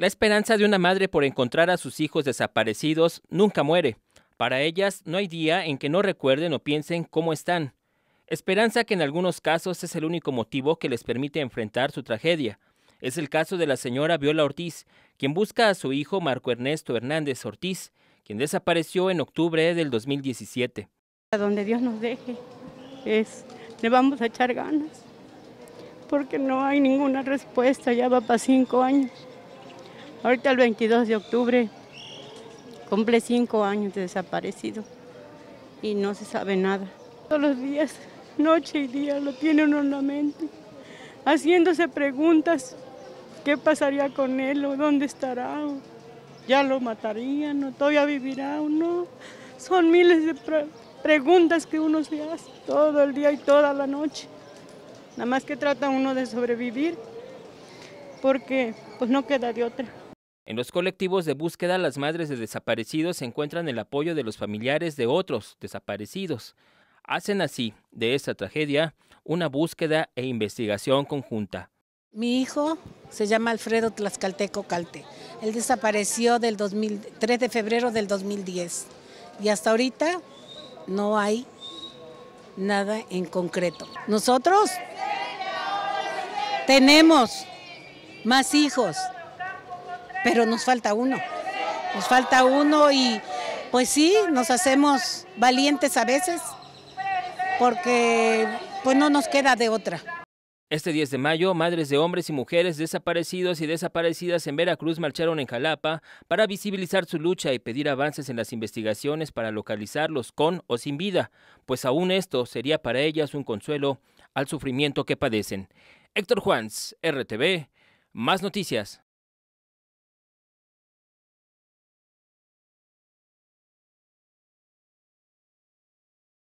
La esperanza de una madre por encontrar a sus hijos desaparecidos nunca muere. Para ellas no hay día en que no recuerden o piensen cómo están. Esperanza que en algunos casos es el único motivo que les permite enfrentar su tragedia. Es el caso de la señora Viola Ortiz, quien busca a su hijo Marco Ernesto Hernández Ortiz, quien desapareció en octubre del 2017. A donde Dios nos deje, es, le vamos a echar ganas, porque no hay ninguna respuesta, ya va para cinco años. Ahorita el 22 de octubre cumple cinco años de desaparecido y no se sabe nada. Todos los días, noche y día, lo tiene uno en la mente, haciéndose preguntas, qué pasaría con él o dónde estará, ya lo matarían o todavía vivirá ¿Uno? no. Son miles de preguntas que uno se hace todo el día y toda la noche. Nada más que trata uno de sobrevivir, porque pues no queda de otra. En los colectivos de búsqueda, las madres de desaparecidos encuentran el apoyo de los familiares de otros desaparecidos. Hacen así de esta tragedia una búsqueda e investigación conjunta. Mi hijo se llama Alfredo Tlaxcalteco Calte. Él desapareció del 3 de febrero del 2010 y hasta ahorita no hay nada en concreto. Nosotros tenemos más hijos, pero nos falta uno. Nos falta uno y pues sí, nos hacemos valientes a veces porque pues no nos queda de otra. Este 10 de mayo, madres de hombres y mujeres desaparecidos y desaparecidas en Veracruz marcharon en Jalapa para visibilizar su lucha y pedir avances en las investigaciones para localizarlos con o sin vida, pues aún esto sería para ellas un consuelo al sufrimiento que padecen. Héctor Juans, RTV, más noticias.